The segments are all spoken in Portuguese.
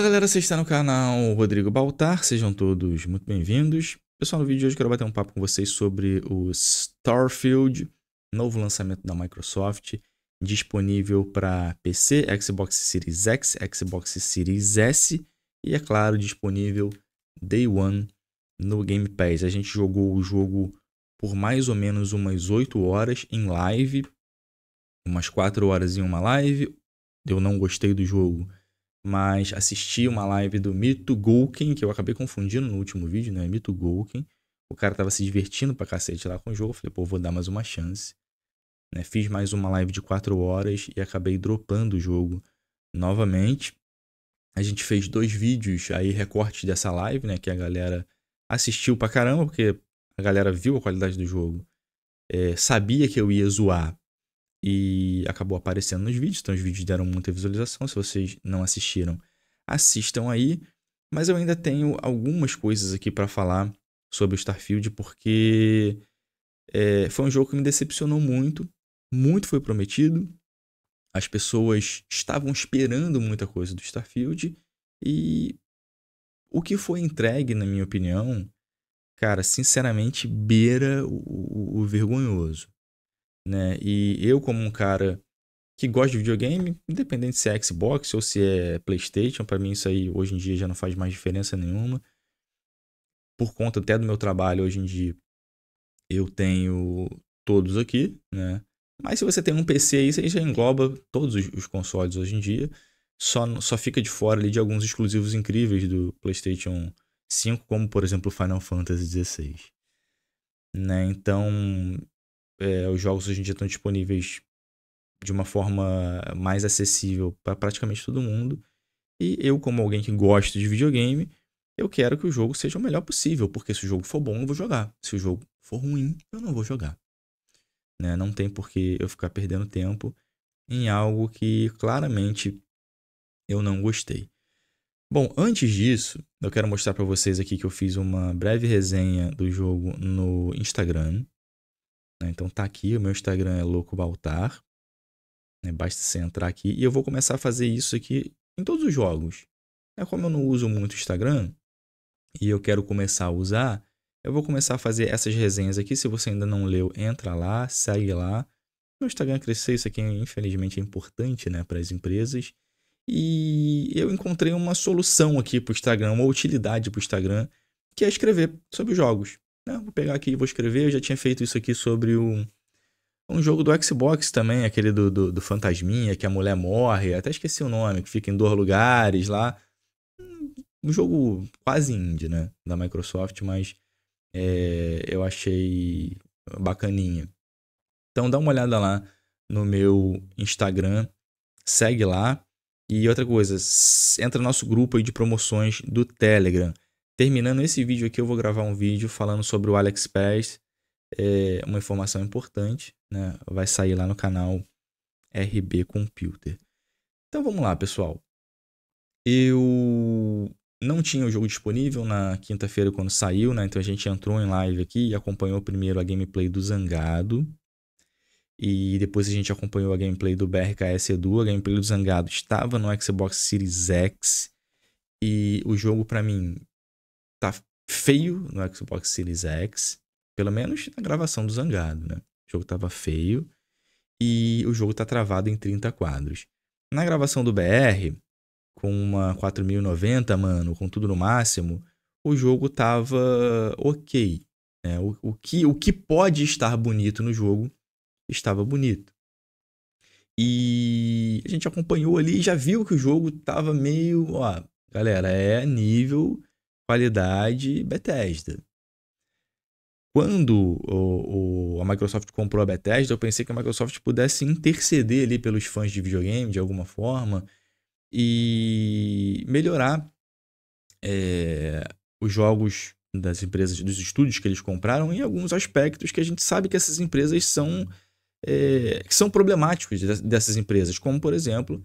Fala galera, você está no canal Rodrigo Baltar, sejam todos muito bem-vindos. Pessoal, no vídeo de hoje eu quero bater um papo com vocês sobre o Starfield, novo lançamento da Microsoft, disponível para PC, Xbox Series X, Xbox Series S e, é claro, disponível Day One no Game Pass. A gente jogou o jogo por mais ou menos umas 8 horas em live, umas 4 horas em uma live. Eu não gostei do jogo mas assisti uma live do Mito Golken, que eu acabei confundindo no último vídeo, né? Mito Golken. O cara tava se divertindo pra cacete lá com o jogo. falei, pô, vou dar mais uma chance. Né? Fiz mais uma live de 4 horas e acabei dropando o jogo novamente. A gente fez dois vídeos aí, recortes dessa live, né? Que a galera assistiu pra caramba, porque a galera viu a qualidade do jogo. É, sabia que eu ia zoar, e acabou aparecendo nos vídeos, então os vídeos deram muita visualização. Se vocês não assistiram, assistam aí. Mas eu ainda tenho algumas coisas aqui para falar sobre o Starfield, porque é, foi um jogo que me decepcionou muito. Muito foi prometido. As pessoas estavam esperando muita coisa do Starfield. E o que foi entregue, na minha opinião, cara, sinceramente, beira o, o, o vergonhoso né? E eu, como um cara que gosta de videogame, independente se é Xbox ou se é PlayStation, para mim isso aí hoje em dia já não faz mais diferença nenhuma. Por conta até do meu trabalho hoje em dia, eu tenho todos aqui, né? Mas se você tem um PC aí, você já engloba todos os, consoles hoje em dia. Só, só fica de fora ali de alguns exclusivos incríveis do PlayStation 5, como por exemplo Final Fantasy XVI. Né? Então, é, os jogos hoje em dia estão disponíveis de uma forma mais acessível para praticamente todo mundo. E eu, como alguém que gosta de videogame, eu quero que o jogo seja o melhor possível, porque se o jogo for bom, eu vou jogar. Se o jogo for ruim, eu não vou jogar. Né? Não tem por que eu ficar perdendo tempo em algo que claramente eu não gostei. Bom, antes disso, eu quero mostrar para vocês aqui que eu fiz uma breve resenha do jogo no Instagram, né? Então tá aqui, o meu Instagram é louco Né? Basta você entrar aqui. E eu vou começar a fazer isso aqui em todos os jogos. Né? Como eu não uso muito o Instagram e eu quero começar a usar, eu vou começar a fazer essas resenhas aqui. Se você ainda não leu, entra lá, segue lá. Meu Instagram crescer, isso aqui infelizmente é importante né, para as empresas. E eu encontrei uma solução aqui para o Instagram, uma utilidade para o Instagram, que é escrever sobre jogos. Ah, vou pegar aqui e vou escrever. Eu já tinha feito isso aqui sobre um um jogo do Xbox também, aquele do, do, do Fantasminha, que a mulher morre. Até esqueci o nome, que fica em dois lugares lá. Hum, um jogo quase indie, né? Da Microsoft, mas é, eu achei bacaninha. Então dá uma olhada lá no meu Instagram, segue lá. E outra coisa, entra no nosso grupo aí de promoções do Telegram. Terminando esse vídeo aqui, eu vou gravar um vídeo falando sobre o AliExpress, é uma informação importante, né? Vai sair lá no canal RB Computer. Então vamos lá, pessoal. Eu não tinha o jogo disponível na quinta-feira quando saiu, né? Então a gente entrou em live aqui e acompanhou primeiro a gameplay do Zangado. E depois a gente acompanhou a gameplay do BRKS Edu. A gameplay do Zangado estava no Xbox Series X. E o jogo, para mim, tá feio no Xbox Series X, pelo menos na gravação do Zangado, né? O jogo tava feio e o jogo tá travado em 30 quadros. Na gravação do BR, com uma 4090, mano, com tudo no máximo, o jogo tava ok. Né? O, o, que, o que pode estar bonito no jogo estava bonito. E a gente acompanhou ali e já viu que o jogo tava meio. Ó, galera, é nível qualidade Bethesda. Quando o, o, a Microsoft comprou a Bethesda, eu pensei que a Microsoft pudesse interceder ali pelos fãs de videogame de alguma forma e melhorar é, os jogos das empresas, dos estúdios que eles compraram em alguns aspectos que a gente sabe que essas empresas são, é, que são problemáticos dessas empresas, como por exemplo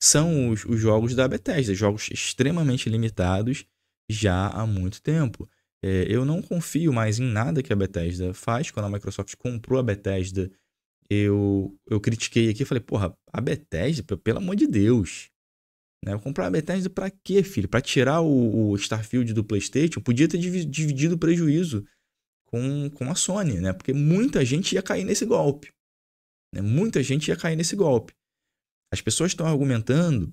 são os, os jogos da Bethesda, jogos extremamente limitados já há muito tempo. É, eu não confio mais em nada que a Bethesda faz. Quando a Microsoft comprou a Bethesda, eu, eu critiquei aqui, falei, porra, a Bethesda, pelo amor de Deus. Né? Comprar a Bethesda pra quê, filho? Pra tirar o, o Starfield do PlayStation? Podia ter dividido o prejuízo com, com a Sony, né? Porque muita gente ia cair nesse golpe. Né? Muita gente ia cair nesse golpe. As pessoas estão argumentando,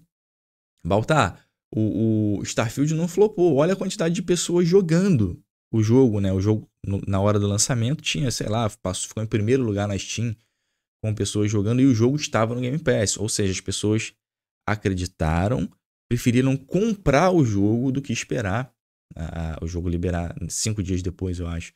Baltar, o, o, Starfield não flopou. Olha a quantidade de pessoas jogando o jogo, né? O jogo, no, na hora do lançamento, tinha, sei lá, passou, ficou em primeiro lugar na Steam com pessoas jogando e o jogo estava no Game Pass. Ou seja, as pessoas acreditaram, preferiram comprar o jogo do que esperar o jogo liberar cinco dias depois, eu acho,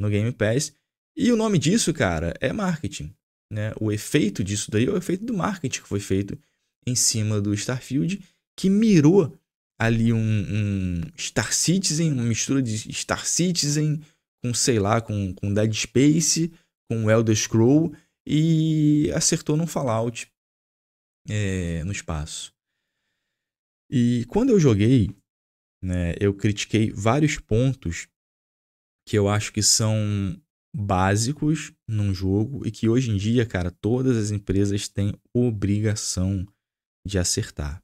no Game Pass. E o nome disso, cara, é marketing. Né? O efeito disso daí é o efeito do marketing que foi feito em cima do Starfield que mirou ali um, um Star Citizen, uma mistura de Star Citizen com, sei lá, com, com Dead Space, com Elder Scroll e acertou num Fallout é, no espaço. E quando eu joguei, né, eu critiquei vários pontos que eu acho que são básicos num jogo e que hoje em dia, cara, todas as empresas têm obrigação de acertar.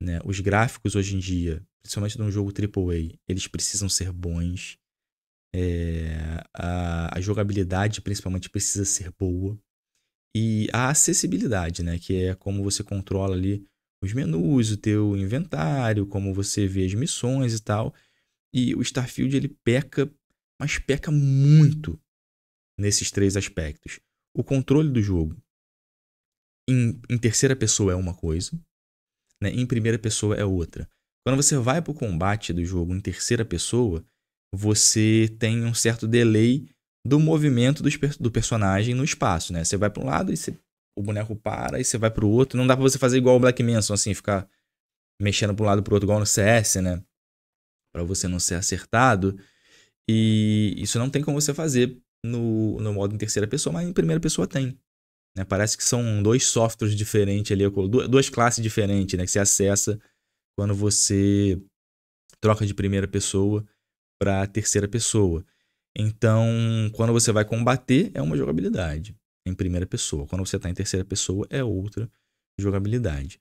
Né? Os gráficos hoje em dia, principalmente num jogo AAA, eles precisam ser bons. É, a, a, jogabilidade, principalmente, precisa ser boa. E a acessibilidade, né? Que é como você controla ali os menus, o teu inventário, como você vê as missões e tal. E o Starfield, ele peca, mas peca muito nesses três aspectos. O controle do jogo em, em terceira pessoa é uma coisa, né, em primeira pessoa é outra. Quando você vai para o combate do jogo em terceira pessoa, você tem um certo delay do movimento do, do personagem no espaço, né? Você vai para um lado e você, o boneco para, e você vai para o outro. Não dá para você fazer igual o Black Manson, assim, ficar mexendo para um lado para o outro, igual no CS, né? Para você não ser acertado. E isso não tem como você fazer no, no modo em terceira pessoa, mas em primeira pessoa tem. Né? Parece que são dois softwares diferentes ali, duas classes diferentes né? que você acessa quando você troca de primeira pessoa para terceira pessoa. Então, quando você vai combater, é uma jogabilidade em primeira pessoa. Quando você está em terceira pessoa, é outra jogabilidade.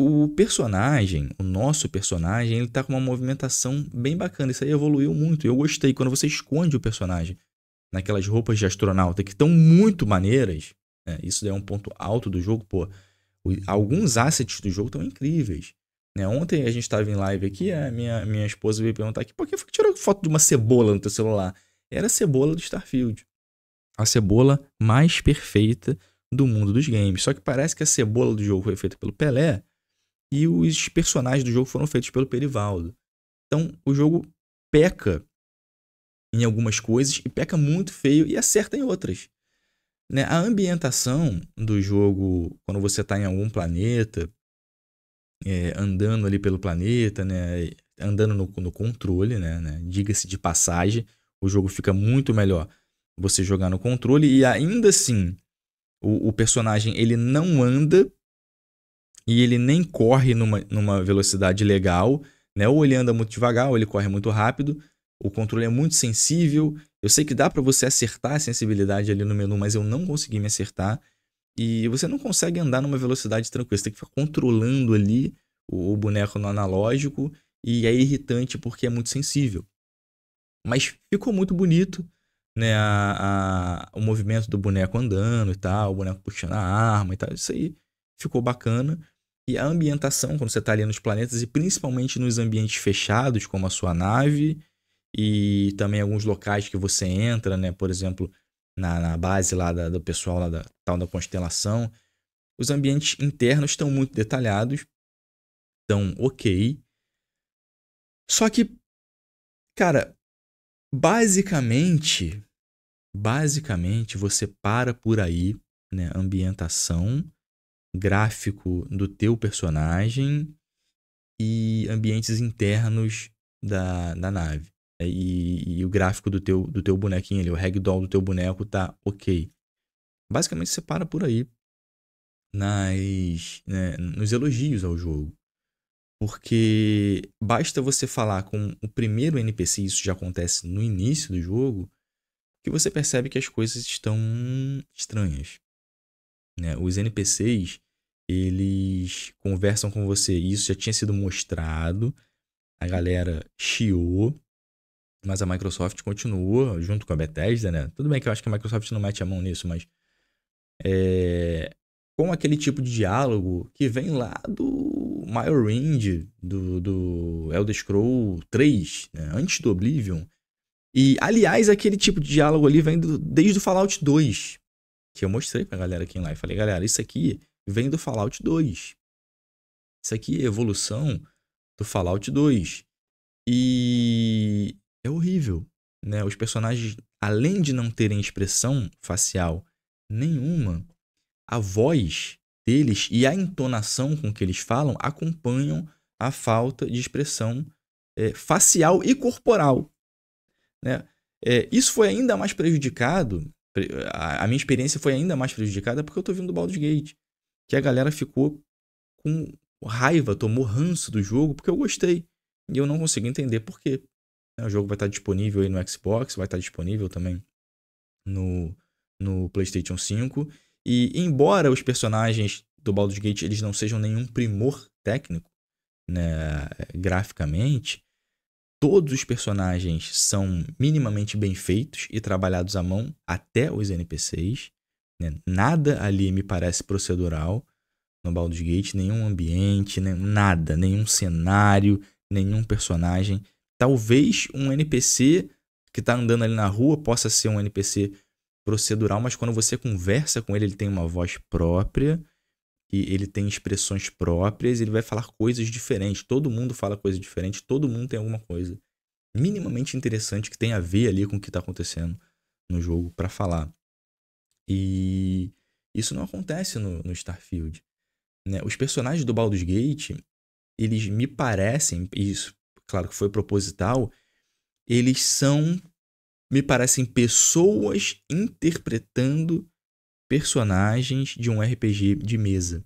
O personagem, o nosso personagem, ele está com uma movimentação bem bacana. Isso aí evoluiu muito. Eu gostei quando você esconde o personagem naquelas roupas de astronauta que estão muito maneiras. Né? Isso é um ponto alto do jogo, pô. O, alguns assets do jogo estão incríveis. Né? Ontem a gente estava em live aqui, a minha, minha esposa veio perguntar aqui, por que tirou foto de uma cebola no teu celular? Era a cebola do Starfield. A cebola mais perfeita do mundo dos games. Só que parece que a cebola do jogo foi feita pelo Pelé e os personagens do jogo foram feitos pelo Perivaldo. Então o jogo peca em algumas coisas e peca muito feio e acerta em outras. Né? A ambientação do jogo, quando você está em algum planeta, é, andando ali pelo planeta, né? andando no, no controle, né? né? diga-se de passagem, o jogo fica muito melhor você jogar no controle e ainda assim o, o personagem ele não anda e ele nem corre numa, numa velocidade legal, né? ou ele anda muito devagar ou ele corre muito rápido, o controle é muito sensível. Eu sei que dá para você acertar a sensibilidade ali no menu, mas eu não consegui me acertar. E você não consegue andar numa velocidade tranquila, você tem que ficar controlando ali o, o boneco no analógico e é irritante porque é muito sensível. Mas ficou muito bonito, né? A, a, o movimento do boneco andando e tal, o boneco puxando a arma e tal, isso aí ficou bacana. E a ambientação, quando você está ali nos planetas e principalmente nos ambientes fechados, como a sua nave e também alguns locais que você entra, né? Por exemplo, na, na base lá da, do pessoal lá da tal da constelação. Os ambientes internos estão muito detalhados, estão ok. Só que, cara, basicamente, basicamente você para por aí, né? Ambientação, gráfico do teu personagem e ambientes internos da, da nave. É, e, e, o gráfico do teu, do teu bonequinho ali, o ragdoll do teu boneco tá ok. Basicamente você para por aí nas, né, nos elogios ao jogo. Porque basta você falar com o primeiro NPC, isso já acontece no início do jogo, que você percebe que as coisas estão estranhas. Né? Os NPCs, eles conversam com você, isso já tinha sido mostrado, a galera chiou, mas a Microsoft continua junto com a Bethesda, né? Tudo bem que eu acho que a Microsoft não mete a mão nisso, mas. É, com aquele tipo de diálogo que vem lá do Myrind, do, do Elder Scroll 3, né? antes do Oblivion. E, aliás, aquele tipo de diálogo ali vem do, desde o Fallout 2, que eu mostrei pra galera aqui em live. Falei, galera, isso aqui vem do Fallout 2. Isso aqui é evolução do Fallout 2. E é horrível. Né? Os personagens, além de não terem expressão facial nenhuma, a voz deles e a entonação com que eles falam acompanham a falta de expressão é, facial e corporal. Né? É, isso foi ainda mais prejudicado, a, minha experiência foi ainda mais prejudicada porque eu estou vindo do Baldur's Gate, que a galera ficou com raiva, tomou ranço do jogo porque eu gostei e eu não consigo entender por quê. Né, o jogo vai estar disponível aí no Xbox, vai estar disponível também no, no PlayStation 5. E embora os personagens do Baldur's Gate eles não sejam nenhum primor técnico, né, graficamente, todos os personagens são minimamente bem feitos e trabalhados à mão, até os NPCs. Né? Nada ali me parece procedural no Baldur's Gate, nenhum ambiente, nem, nada, nenhum cenário, nenhum personagem Talvez um NPC que está andando ali na rua possa ser um NPC procedural, mas quando você conversa com ele, ele tem uma voz própria e ele tem expressões próprias, ele vai falar coisas diferentes. Todo mundo fala coisas diferentes, todo mundo tem alguma coisa minimamente interessante que tem a ver ali com o que está acontecendo no jogo para falar. E isso não acontece no, no Starfield. Né? Os personagens do Baldur's Gate, eles me parecem, isso claro que foi proposital, eles são, me parecem, pessoas interpretando personagens de um RPG de mesa.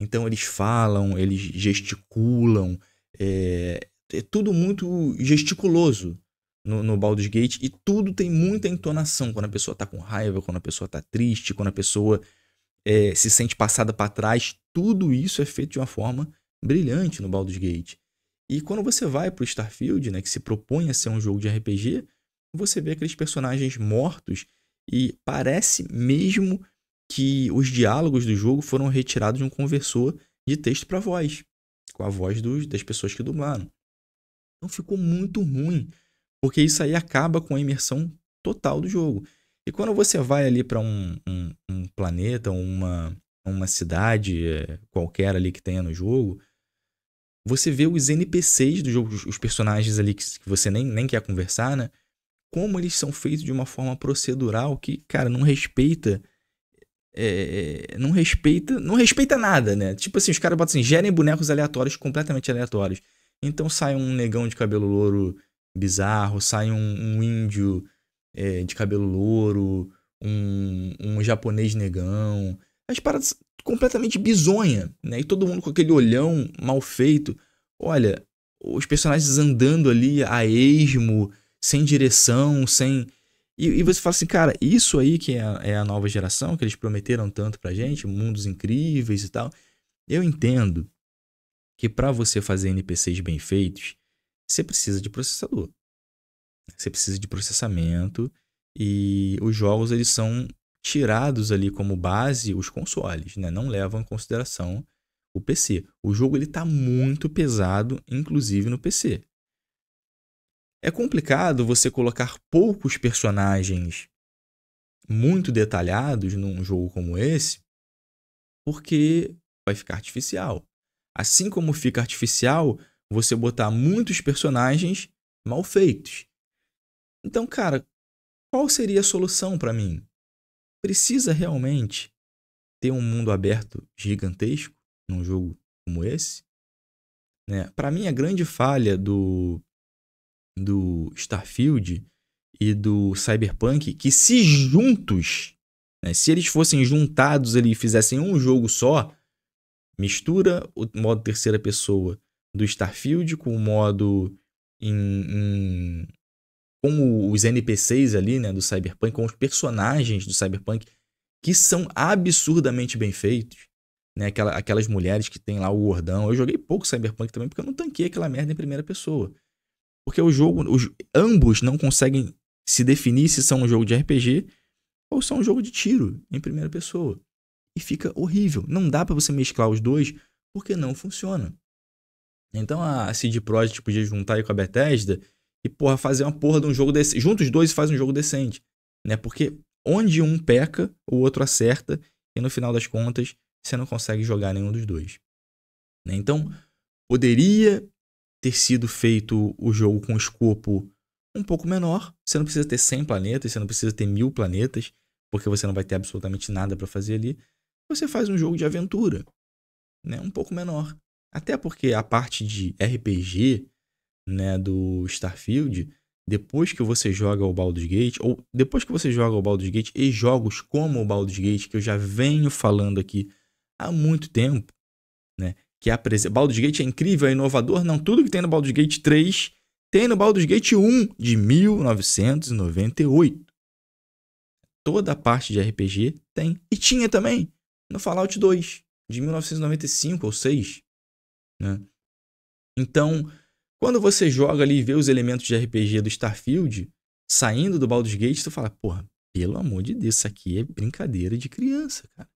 Então eles falam, eles gesticulam, é, é tudo muito gesticuloso no, no Baldur's Gate e tudo tem muita entonação quando a pessoa tá com raiva, quando a pessoa tá triste, quando a pessoa é, se sente passada para trás. Tudo isso é feito de uma forma brilhante no Baldur's Gate. E quando você vai para o Starfield, né, que se propõe a ser um jogo de RPG, você vê aqueles personagens mortos e parece mesmo que os diálogos do jogo foram retirados de um conversor de texto para voz, com a voz dos, das pessoas que dublaram. Então ficou muito ruim, porque isso aí acaba com a imersão total do jogo. E quando você vai ali para um, um, um, planeta, uma, uma cidade eh, qualquer ali que tenha no jogo, você vê os NPCs do jogo, os personagens ali que, você nem, nem quer conversar, né? Como eles são feitos de uma forma procedural que, cara, não respeita. É, não respeita. Não respeita nada, né? Tipo assim, os caras botam assim, gerem bonecos aleatórios, completamente aleatórios. Então sai um negão de cabelo louro bizarro, sai um, um índio é, de cabelo louro, um, um japonês negão. As paradas completamente bizonha, né? E todo mundo com aquele olhão mal feito. Olha, os personagens andando ali a esmo, sem direção, sem. E, e você fala assim, cara, isso aí que é a, é a, nova geração, que eles prometeram tanto pra gente, mundos incríveis e tal. Eu entendo que para você fazer NPCs bem feitos, você precisa de processador. Você precisa de processamento e os jogos eles são tirados ali como base os consoles, né? Não levam em consideração o PC. O jogo ele tá muito pesado, inclusive no PC. É complicado você colocar poucos personagens muito detalhados num jogo como esse, porque vai ficar artificial. Assim como fica artificial você botar muitos personagens mal feitos. Então, cara, qual seria a solução para mim? precisa realmente ter um mundo aberto gigantesco num jogo como esse? Né? Para mim, a grande falha do, do Starfield e do Cyberpunk, que se juntos, né, se eles fossem juntados ali e fizessem um jogo só, mistura o modo terceira pessoa do Starfield com o modo em, em com os NPCs ali, né, do Cyberpunk, com os personagens do Cyberpunk, que são absurdamente bem feitos, né, Aquela, aquelas mulheres que tem lá o gordão. Eu joguei pouco Cyberpunk também, porque eu não tanquei aquela merda em primeira pessoa. Porque o jogo, os, ambos não conseguem se definir se são um jogo de RPG ou são um jogo de tiro em primeira pessoa. E fica horrível. Não dá para você mesclar os dois, porque não funciona. Então a CD Projekt podia juntar aí com a Bethesda e, porra, fazer uma porra de um jogo decente. Junta os dois e faz um jogo decente, né? Porque onde um peca, o outro acerta, e no final das contas, você não consegue jogar nenhum dos dois. Né? Então, poderia ter sido feito o jogo com um escopo um pouco menor. Você não precisa ter 100 planetas, você não precisa ter mil planetas, porque você não vai ter absolutamente nada para fazer ali. Você faz um jogo de aventura, né? um pouco menor. Até porque a parte de RPG né, do Starfield, depois que você joga o Baldur's Gate, ou depois que você joga o Baldur's Gate e jogos como o Baldur's Gate, que eu já venho falando aqui há muito tempo, né? Que a Baldur's Gate é incrível, é inovador, não tudo que tem no Baldur's Gate 3 tem no Baldur's Gate 1 de 1998. Toda a parte de RPG tem e tinha também no Fallout 2 de 1995 ou 6, né? Então, quando você joga ali e vê os elementos de RPG do Starfield saindo do Baldur's Gate, tu fala, porra, pelo amor de Deus, isso aqui é brincadeira de criança, cara.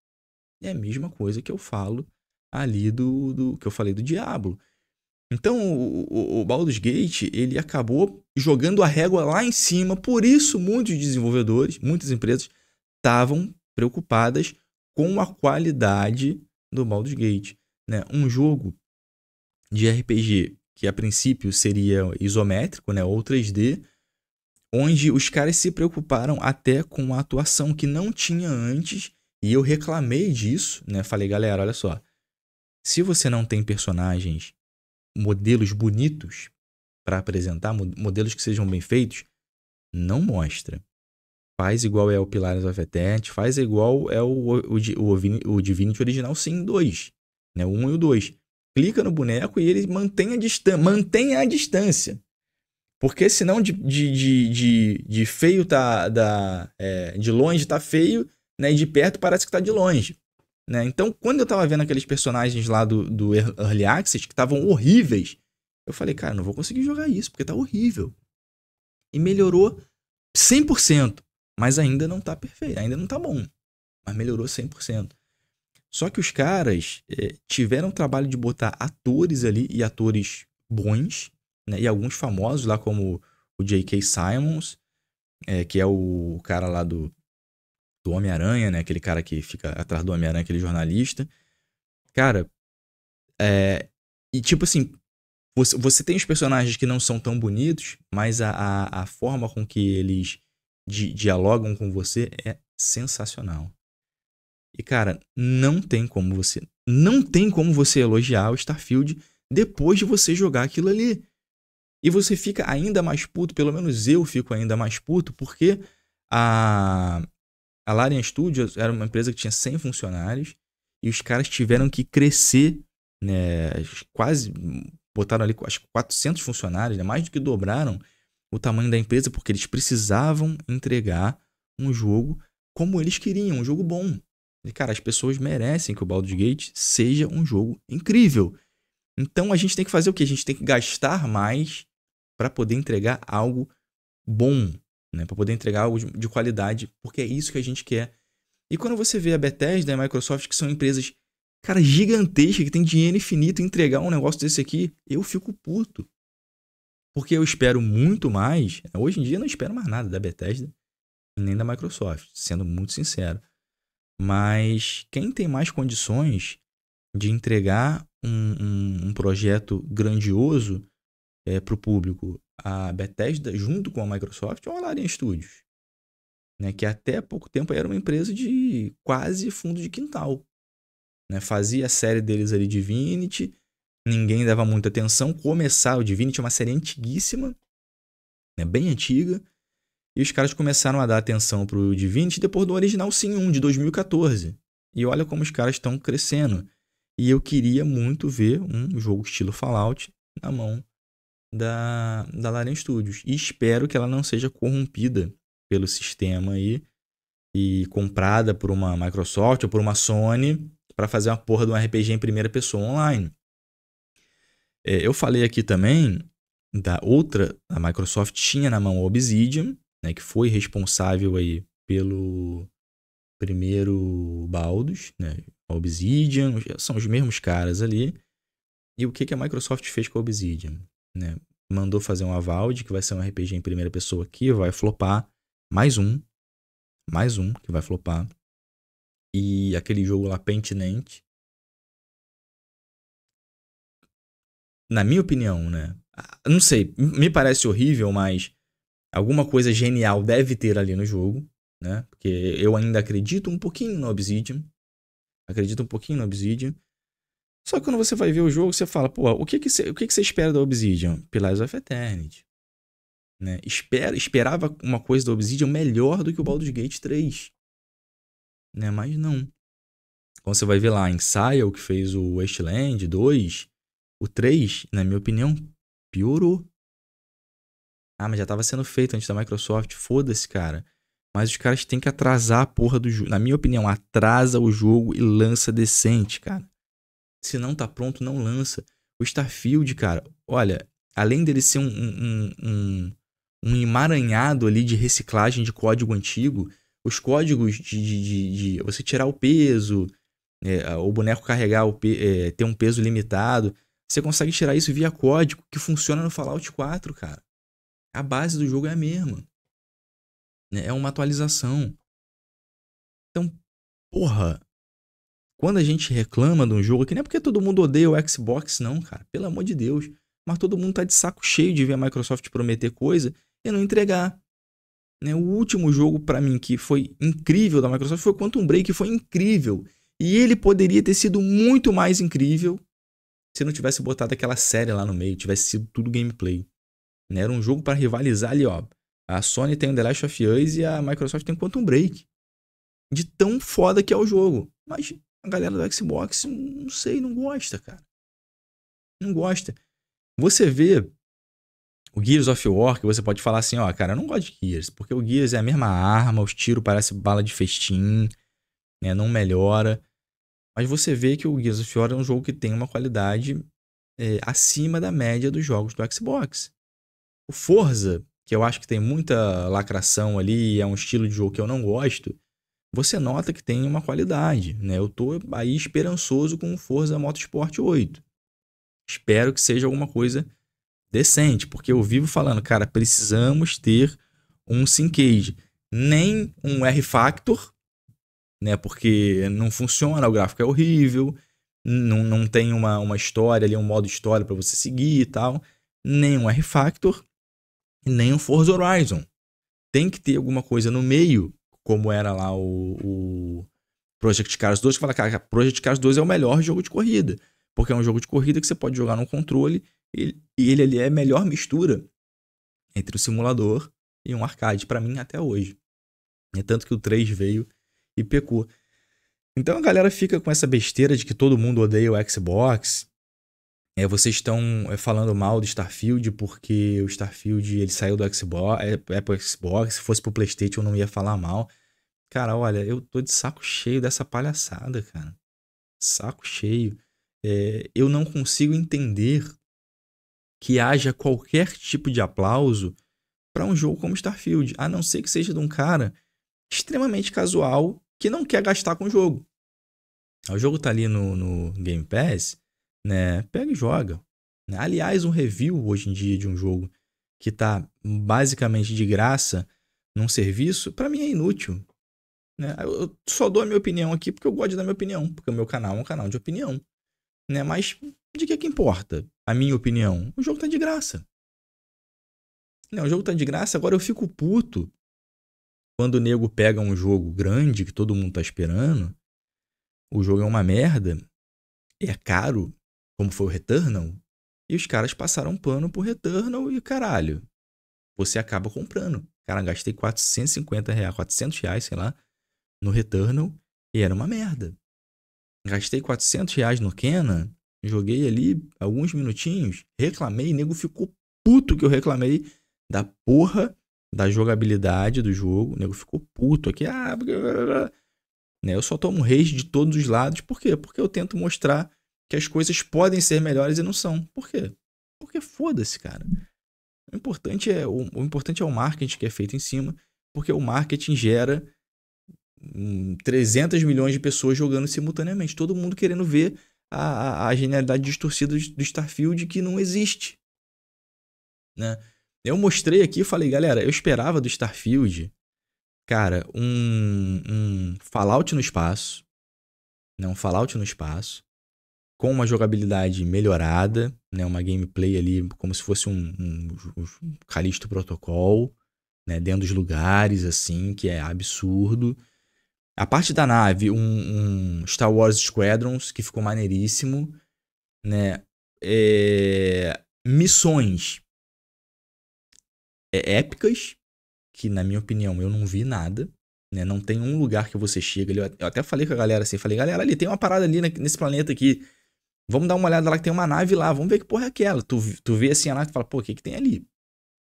É a mesma coisa que eu falo ali do, do que eu falei do Diablo. Então, o, o Baldur's Gate, ele acabou jogando a régua lá em cima, por isso muitos desenvolvedores, muitas empresas estavam preocupadas com a qualidade do Baldur's Gate, né? Um jogo de RPG que a princípio seria isométrico, né, ou 3D, onde os caras se preocuparam até com a atuação que não tinha antes, e eu reclamei disso, né? Falei, galera, olha só. Se você não tem personagens, modelos bonitos para apresentar, modelos que sejam bem feitos, não mostra. Faz igual é o Pilares of Eternity, faz igual é o, o, o, o Divinity Original Sim 2, né? O 1 e o 2 clica no boneco e ele mantém a, distan mantém a distância. Porque senão de, de, de, de, de feio tá. Da, é, de longe tá feio, né? E de perto parece que tá de longe. Né? Então, quando eu tava vendo aqueles personagens lá do, do Early Access que estavam horríveis, eu falei, cara, não vou conseguir jogar isso, porque tá horrível. E melhorou 100%, mas ainda não tá perfeito, ainda não tá bom, mas melhorou 100%. Só que os caras é, tiveram o trabalho de botar atores ali e atores bons, né? E alguns famosos lá, como o J.K. Simons, é, que é o cara lá do, do Homem-Aranha, né? Aquele cara que fica atrás do Homem-Aranha, aquele jornalista. Cara, é, e tipo assim, você, você tem os personagens que não são tão bonitos, mas a, a, a forma com que eles di, dialogam com você é sensacional. E cara, não tem como você, não tem como você elogiar o Starfield depois de você jogar aquilo ali. E você fica ainda mais puto, pelo menos eu fico ainda mais puto, porque a a Larian Studios era uma empresa que tinha 100 funcionários e os caras tiveram que crescer, né, quase botaram ali acho 400 funcionários, né, mais do que dobraram o tamanho da empresa porque eles precisavam entregar um jogo como eles queriam, um jogo bom. E, cara, as pessoas merecem que o Baldur's Gate seja um jogo incrível. Então a gente tem que fazer o que? A gente tem que gastar mais para poder entregar algo bom, né? Para poder entregar algo de qualidade, porque é isso que a gente quer. E quando você vê a Bethesda e a Microsoft, que são empresas, cara, gigantescas, que tem dinheiro infinito, entregar um negócio desse aqui, eu fico puto. Porque eu espero muito mais. Hoje em dia eu não espero mais nada da Bethesda nem da Microsoft, sendo muito sincero. Mas quem tem mais condições de entregar um, um, um projeto grandioso é, para o público, a Bethesda, junto com a Microsoft, é o Larian Studios, né, que até pouco tempo era uma empresa de quase fundo de quintal. Né, fazia a série deles ali, Divinity, ninguém dava muita atenção. Começar o Divinity, é uma série antiguíssima, né, bem antiga, e os caras começaram a dar atenção pro Divinity depois do original Sim 1 de 2014. E olha como os caras estão crescendo. E eu queria muito ver um jogo estilo Fallout na mão da, da Larian Studios. E espero que ela não seja corrompida pelo sistema aí e comprada por uma Microsoft ou por uma Sony para fazer uma porra de um RPG em primeira pessoa online. É, eu falei aqui também da outra, a Microsoft tinha na mão a Obsidian, né, que foi responsável aí pelo primeiro Baldus, né, Obsidian, são os mesmos caras ali. E o que, que a Microsoft fez com a Obsidian? Né? Mandou fazer um Avald que vai ser um RPG em primeira pessoa que vai flopar, mais um, mais um que vai flopar. E aquele jogo lá, Pentinent, na minha opinião, né? Não sei, me parece horrível, mas Alguma coisa genial deve ter ali no jogo, né? Porque eu ainda acredito um pouquinho no Obsidian. Acredito um pouquinho no Obsidian. Só que quando você vai ver o jogo, você fala, pô, o que que você, o que que você espera da Obsidian? Pilares of Eternity. Né? Espera, esperava uma coisa da Obsidian melhor do que o Baldur's Gate 3. Né? Mas não. Quando você vai ver lá, Insile, que fez o Westland 2, o 3, na minha opinião, piorou. Ah, mas já estava sendo feito antes da Microsoft. Foda-se, cara. Mas os caras têm que atrasar a porra do jogo. Na minha opinião, atrasa o jogo e lança decente, cara. Se não tá pronto, não lança. O Starfield, cara, olha, além dele ser um, um, um, um emaranhado ali de reciclagem de código antigo, os códigos de, de, de, de você tirar o peso, é, o boneco carregar, o é, ter um peso limitado, você consegue tirar isso via código que funciona no Fallout 4, cara. A base do jogo é a mesma. Né? É uma atualização. Então, porra. Quando a gente reclama de um jogo, que nem é porque todo mundo odeia o Xbox, não, cara. Pelo amor de Deus. Mas todo mundo tá de saco cheio de ver a Microsoft prometer coisa e não entregar. Né? O último jogo para mim que foi incrível da Microsoft foi Quantum Break, foi incrível. E ele poderia ter sido muito mais incrível se não tivesse botado aquela série lá no meio, tivesse sido tudo gameplay. Né? Era um jogo para rivalizar ali, ó. A Sony tem o The Last of Us e a Microsoft tem Quantum Break. De tão foda que é o jogo. Mas a galera do Xbox, não sei, não gosta, cara. Não gosta. Você vê o Gears of War, que você pode falar assim, ó, cara, eu não gosto de Gears, porque o Gears é a mesma arma, os tiros parecem bala de festim, né, não melhora. Mas você vê que o Gears of War é um jogo que tem uma qualidade é, acima da média dos jogos do Xbox. O Forza, que eu acho que tem muita lacração ali, é um estilo de jogo que eu não gosto, você nota que tem uma qualidade, né? Eu tô aí esperançoso com o Forza Motorsport 8. Espero que seja alguma coisa decente, porque eu vivo falando, cara, precisamos ter um Syncage, nem um R-Factor, né? Porque não funciona, o gráfico é horrível, não, não tem uma, uma história ali, um modo história para você seguir e tal, nem um R-Factor, nem um Forza Horizon. Tem que ter alguma coisa no meio, como era lá o, o Project Cars 2, que fala, cara, Project Cars 2 é o melhor jogo de corrida, porque é um jogo de corrida que você pode jogar no controle e ele, é a melhor mistura entre o simulador e um arcade, para mim, até hoje. É tanto que o 3 veio e pecou. Então a galera fica com essa besteira de que todo mundo odeia o Xbox, é, vocês estão é, falando mal do Starfield porque o Starfield ele saiu do Xbox, é, é pro Xbox, se fosse pro PlayStation eu não ia falar mal. Cara, olha, eu tô de saco cheio dessa palhaçada, cara. Saco cheio. É, eu não consigo entender que haja qualquer tipo de aplauso para um jogo como Starfield, a não ser que seja de um cara extremamente casual que não quer gastar com o jogo. O jogo tá ali no, no Game Pass né? Pega e joga. Né. Aliás, um review hoje em dia de um jogo que está basicamente de graça num serviço, para mim é inútil. Né? Eu só dou a minha opinião aqui porque eu gosto de dar minha opinião, porque o meu canal é um canal de opinião. Né? Mas de que, que importa a minha opinião? O jogo está de graça. Não, né, o jogo está de graça, agora eu fico puto quando o nego pega um jogo grande que todo mundo está esperando, o jogo é uma merda, é caro, como foi o Returnal, e os caras passaram pano pro Returnal e caralho. Você acaba comprando. Cara, gastei 450 reais, 400 reais, sei lá, no Returnal e era uma merda. Gastei 400 reais no Kena, joguei ali alguns minutinhos, reclamei, e nego ficou puto que eu reclamei da porra da jogabilidade do jogo. O nego ficou puto aqui. Ah, blá, blá, blá. Né? Eu só tomo rage de todos os lados. Por quê? Porque eu tento mostrar que as coisas podem ser melhores e não são. Por quê? Porque foda-se, cara. O importante, é, o, o importante é o marketing que é feito em cima, porque o marketing gera 300 hum, milhões de pessoas jogando simultaneamente. Todo mundo querendo ver a, a, a genialidade distorcida do Starfield que não existe. Né? Eu mostrei aqui e falei, galera, eu esperava do Starfield, cara, um, um Fallout no espaço. Né? Um Fallout no espaço com uma jogabilidade melhorada, né, uma gameplay ali como se fosse um, um, um Calixto Protocol, né, dentro dos lugares, assim, que é absurdo. A parte da nave, um, um Star Wars Squadrons, que ficou maneiríssimo, né, é, missões é, épicas, que na minha opinião eu não vi nada, né? Não tem um lugar que você chega ali. Eu até falei com a galera assim, falei, galera, ali tem uma parada ali nesse planeta aqui Vamos dar uma olhada lá que tem uma nave lá, vamos ver que porra é aquela. Tu, tu vê assim a nave e fala, pô, o que, que tem ali?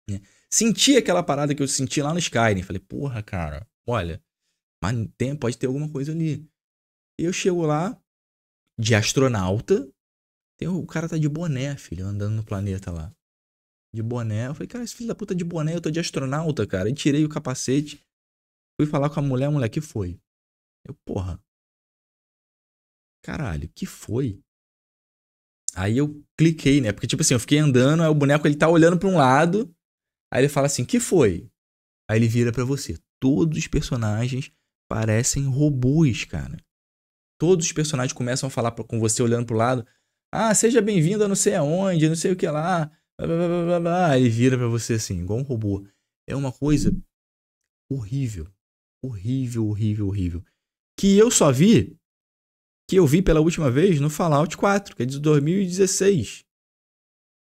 É. Senti aquela parada que eu senti lá no Skyrim. Falei, porra, cara, olha, mas tem, pode ter alguma coisa ali. E eu chego lá, de astronauta, tem, o cara tá de boné, filho, andando no planeta lá. De boné. Eu falei, cara, esse filho da puta de boné, eu tô de astronauta, cara. E tirei o capacete. Fui falar com a mulher, a mulher, que foi? Eu, porra. Caralho, que foi? Aí eu cliquei, né? Porque, tipo assim, eu fiquei andando, aí o boneco ele tá olhando para um lado, aí ele fala assim: que foi? Aí ele vira para você. Todos os personagens parecem robôs, cara. Todos os personagens começam a falar com você olhando pro lado. Ah, seja bem-vindo a não sei aonde, não sei o que lá. Blá, blá, blá, blá, blá. Ele vira para você assim, igual um robô. É uma coisa horrível. Horrível, horrível, horrível. Que eu só vi que eu vi pela última vez no Fallout 4, que é de 2016.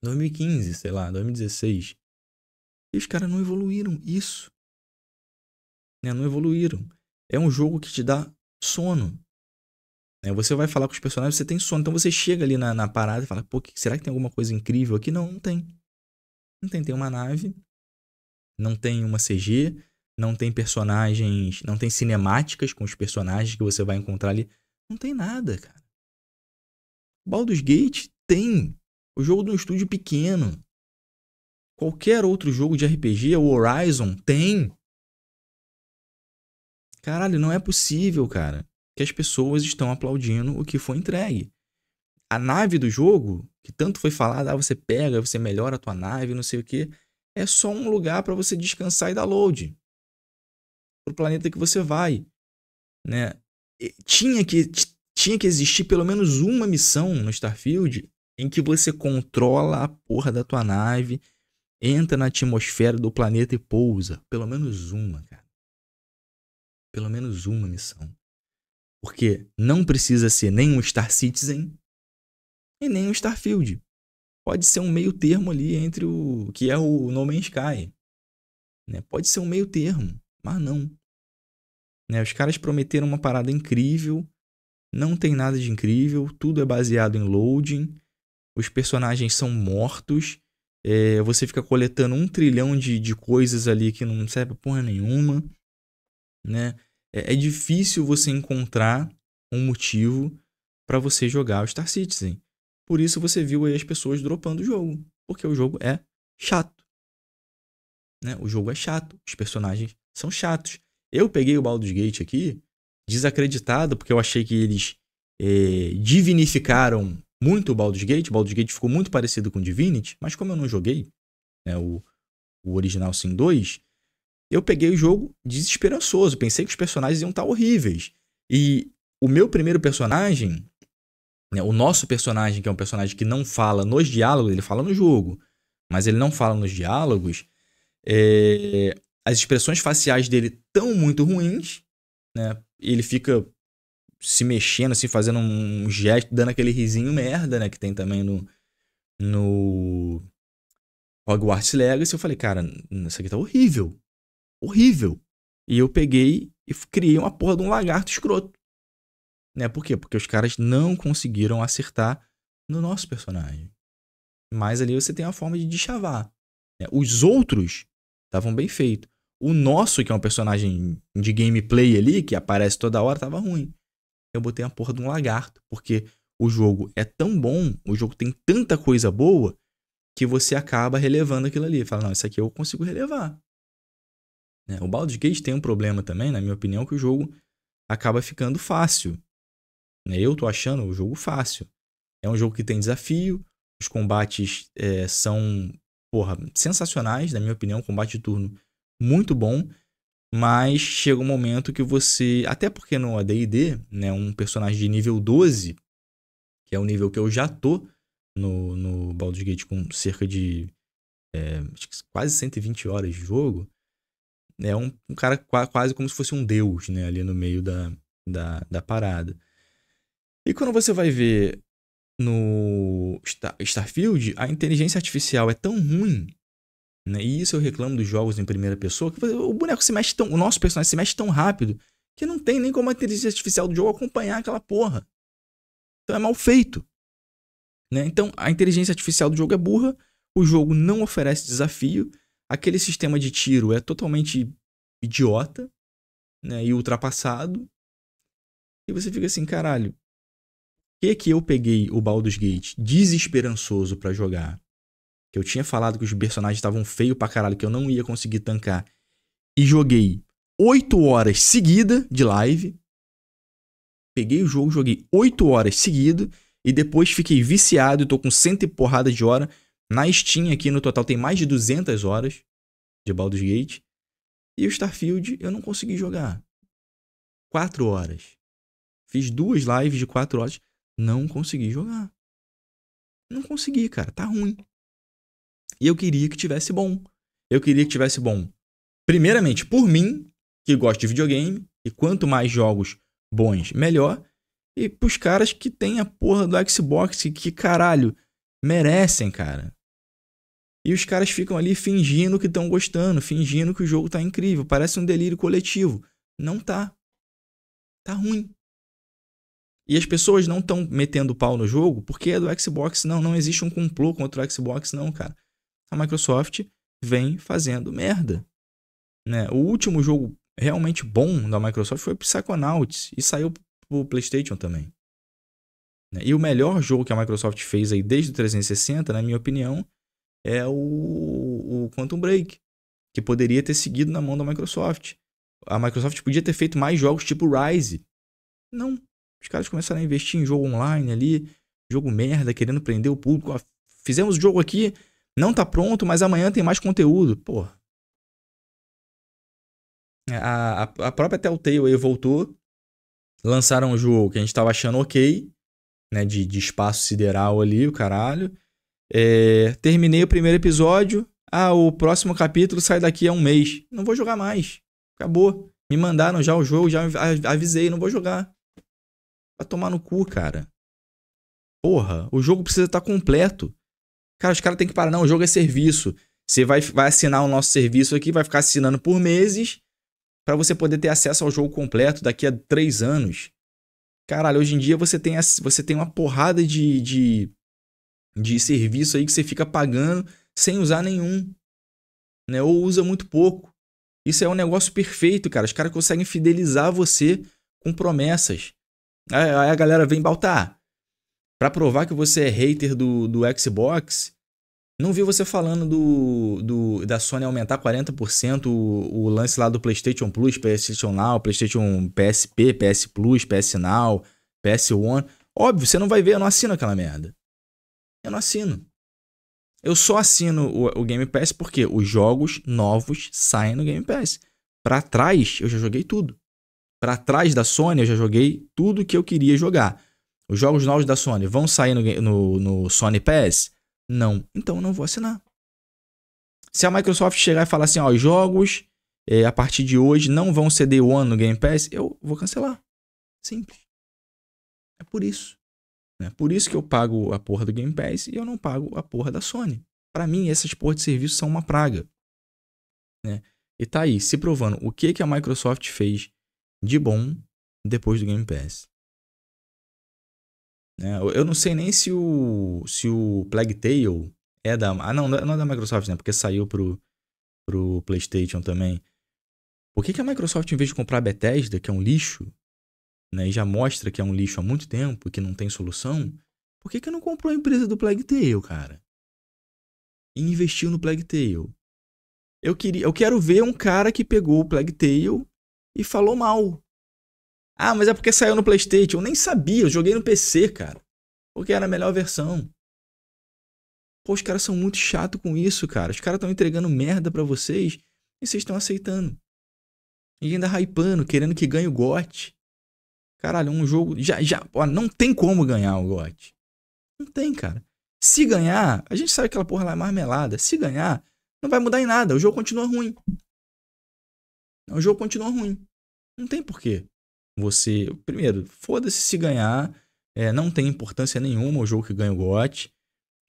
2015, sei lá, 2016. E os caras não evoluíram isso. Né? Não evoluíram. É um jogo que te dá sono. Né? Você vai falar com os personagens, você tem sono. Então você chega ali na, na parada e fala, pô, será que tem alguma coisa incrível aqui? Não, não tem. Não tem. Tem uma nave, não tem uma CG, não tem personagens, não tem cinemáticas com os personagens que você vai encontrar ali. Não tem nada, cara. Baldur's Gate tem. O jogo de um estúdio pequeno. Qualquer outro jogo de RPG, o Horizon, tem. Caralho, não é possível, cara, que as pessoas estão aplaudindo o que foi entregue. A nave do jogo, que tanto foi falado ah, você pega, você melhora a tua nave, não sei o que, é só um lugar para você descansar e dar load pro planeta que você vai, né? tinha que, tinha que existir pelo menos uma missão no Starfield em que você controla a porra da tua nave, entra na atmosfera do planeta e pousa. Pelo menos uma, cara. Pelo menos uma missão. Porque não precisa ser nem um Star Citizen e nem um Starfield. Pode ser um meio termo ali entre o que é o No Man's Sky. Né? Pode ser um meio termo, mas não. Né? Os caras prometeram uma parada incrível, não tem nada de incrível, tudo é baseado em loading, os personagens são mortos, é, você fica coletando um trilhão de, de coisas ali que não serve porra nenhuma, né? É, é difícil você encontrar um motivo para você jogar o Star Citizen. Por isso você viu aí as pessoas dropando o jogo, porque o jogo é chato. Né? O jogo é chato, os personagens são chatos. Eu peguei o Baldur's Gate aqui desacreditado, porque eu achei que eles eh, divinificaram muito o Baldur's Gate. O Baldur's Gate ficou muito parecido com o Divinity, mas como eu não joguei né, o, o original Sim 2, eu peguei o jogo desesperançoso. Pensei que os personagens iam estar horríveis. E o meu primeiro personagem, né, o nosso personagem, que é um personagem que não fala nos diálogos, ele fala no jogo, mas ele não fala nos diálogos. É, as expressões faciais dele tão muito ruins, né? Ele fica se mexendo, assim, fazendo um gesto, dando aquele risinho merda, né? Que tem também no, no Hogwarts Legacy. Eu falei, cara, isso aqui tá horrível. Horrível. E eu peguei e criei uma porra de um lagarto escroto. Né? Por quê? Porque os caras não conseguiram acertar no nosso personagem. Mas ali você tem uma forma de deschavar. Né? Os outros Estavam bem feitos. O nosso, que é um personagem de gameplay ali, que aparece toda hora, tava ruim. Eu botei a porra de um lagarto, porque o jogo é tão bom, o jogo tem tanta coisa boa, que você acaba relevando aquilo ali. Fala, não, isso aqui eu consigo relevar. Né? O Baldur's Gate tem um problema também, na minha opinião, que o jogo acaba ficando fácil. Né? Eu tô achando o jogo fácil. É um jogo que tem desafio, os combates é, são porra, sensacionais, na minha opinião, combate de turno muito bom, mas chega um momento que você, até porque no AD&D, né, um personagem de nível 12, que é o nível que eu já tô no, no Baldur's Gate com cerca de é, quase 120 horas de jogo, né, é um, um cara qua, quase como se fosse um deus, né, ali no meio da, da, da parada. E quando você vai ver no Star, Starfield, a inteligência artificial é tão ruim, né? E isso eu reclamo dos jogos em primeira pessoa, que o boneco se mexe tão, o nosso personagem se mexe tão rápido que não tem nem como a inteligência artificial do jogo acompanhar aquela porra. Então é mal feito. Né? Então a inteligência artificial do jogo é burra, o jogo não oferece desafio, aquele sistema de tiro é totalmente idiota né? e ultrapassado. E você fica assim, caralho, que que eu peguei o Baldur's Gate desesperançoso para jogar? Que eu tinha falado que os personagens estavam feios pra caralho, que eu não ia conseguir tancar. E joguei 8 horas seguida de live. Peguei o jogo, joguei 8 horas seguida e depois fiquei viciado e tô com cento e porrada de hora. Na Steam aqui no total tem mais de 200 horas de Baldur's Gate. E o Starfield eu não consegui jogar. 4 horas. Fiz duas lives de 4 horas não consegui jogar. Não consegui, cara, tá ruim. E eu queria que tivesse bom. Eu queria que tivesse bom. Primeiramente, por mim, que gosto de videogame, e quanto mais jogos bons, melhor. E pros caras que tem a porra do Xbox, que caralho, merecem, cara. E os caras ficam ali fingindo que estão gostando, fingindo que o jogo tá incrível. Parece um delírio coletivo. Não tá. Tá ruim. E as pessoas não estão metendo pau no jogo porque é do Xbox. Não, não existe um complô contra o Xbox, não, cara. A Microsoft vem fazendo merda. Né? O último jogo realmente bom da Microsoft foi o Psychonauts e saiu pro PlayStation também. Né? E o melhor jogo que a Microsoft fez aí desde o 360, na minha opinião, é o, o Quantum Break, que poderia ter seguido na mão da Microsoft. A Microsoft podia ter feito mais jogos tipo Rise. Não, os caras começaram a investir em jogo online ali, jogo merda, querendo prender o público. Ó, ah, fizemos o jogo aqui, não tá pronto, mas amanhã tem mais conteúdo. Pô. É, a, a, a própria Telltale aí voltou. Lançaram um jogo que a gente tava achando ok, né? De, de espaço sideral ali, o caralho. É, terminei o primeiro episódio. Ah, o próximo capítulo sai daqui a um mês. Não vou jogar mais. Acabou. Me mandaram já o jogo, já avisei, não vou jogar. Vai tomar no cu, cara. Porra, o jogo precisa estar tá completo. Cara, os caras têm que parar. Não, o jogo é serviço. Você vai, vai assinar o nosso serviço aqui, vai ficar assinando por meses para você poder ter acesso ao jogo completo daqui a três anos. Caralho, hoje em dia você tem, você tem uma porrada de, de, de serviço aí que você fica pagando sem usar nenhum. Né? Ou usa muito pouco. Isso é um negócio perfeito, cara. Os caras conseguem fidelizar você com promessas. Aí a galera vem baltar. Pra provar que você é hater do, do Xbox, não vi você falando do, do da Sony aumentar 40% o, o, lance lá do PlayStation Plus, PlayStation Now, PlayStation PSP, PS Plus, PS Now, PS One. Óbvio, você não vai ver, eu não assino aquela merda. Eu não assino. Eu só assino o, o Game Pass porque os jogos novos saem no Game Pass. Pra trás, eu já joguei tudo para trás da Sony, eu já joguei tudo que eu queria jogar. Os jogos novos da Sony vão sair no, no, no Sony PS? Não. Então eu não vou assinar. Se a Microsoft chegar e falar assim, ó, os jogos é, a partir de hoje não vão ser Day One no Game Pass, eu vou cancelar. Simples. É por isso. é Por isso que eu pago a porra do Game Pass e eu não pago a porra da Sony. Para mim, essas porras de serviço são uma praga. Né? E tá aí, se provando o que, que a Microsoft fez de bom depois do Game Pass. É, eu não sei nem se o, se o Plague Tale é da. Ah, não, não é da Microsoft, né? Porque saiu pro, pro PlayStation também. Por que, que a Microsoft, em vez de comprar a Bethesda, que é um lixo, né, e já mostra que é um lixo há muito tempo e que não tem solução, por que, que não comprou a empresa do Plague Tale, cara? E investiu no Plague Tale. Eu, queria, eu quero ver um cara que pegou o Plague Tale e falou mal. Ah, mas é porque saiu no PlayStation. Eu nem sabia, eu joguei no PC, cara. Porque era a melhor versão. Pô, os caras são muito chato com isso, cara. Os caras estão entregando merda para vocês e vocês estão aceitando. E ainda hypando, querendo que ganhe o GOT. Caralho, um jogo. Já, já, ó, não tem como ganhar o GOT. Não tem, cara. Se ganhar, a gente sabe que aquela porra lá é marmelada. Se ganhar, não vai mudar em nada. O jogo continua ruim. O jogo continua ruim. Não tem porquê. Você, primeiro, foda-se se ganhar, é, não tem importância nenhuma o jogo que ganha o GOT.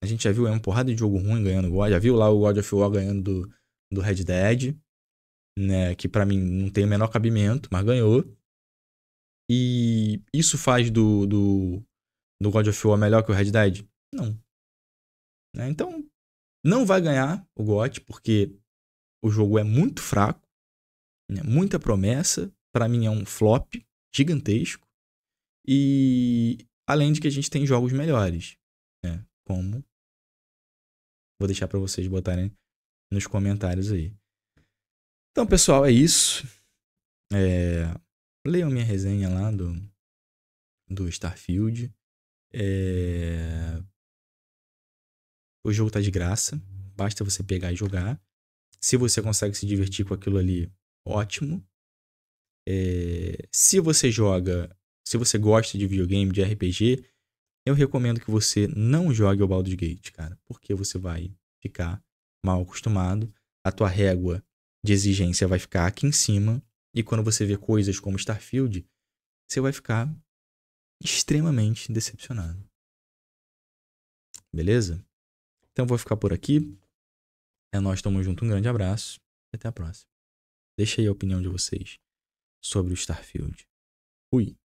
A gente já viu é, uma porrada de jogo ruim ganhando o GOT, já viu lá o God of War ganhando do, do Red Dead, né, que para mim não tem o menor cabimento, mas ganhou. E isso faz do, do, do God of War melhor que o Red Dead? Não. Né, então, não vai ganhar o GOT porque o jogo é muito fraco. Né? Muita promessa, para mim é um flop gigantesco. E além de que a gente tem jogos melhores, né? Como vou deixar para vocês botarem nos comentários aí. Então, pessoal, é isso. É... Leiam minha resenha lá do, do Starfield. É... O jogo tá de graça. Basta você pegar e jogar. Se você consegue se divertir com aquilo ali, ótimo. É, se você joga, se você gosta de videogame, de RPG, eu recomendo que você não jogue o Baldur's Gate, cara, porque você vai ficar mal acostumado, a tua régua de exigência vai ficar aqui em cima, e quando você vê coisas como Starfield, você vai ficar extremamente decepcionado. Beleza? Então vou ficar por aqui. É nós, tamo junto, um grande abraço e até a próxima. Deixa aí a opinião de vocês sobre o Starfield. Fui.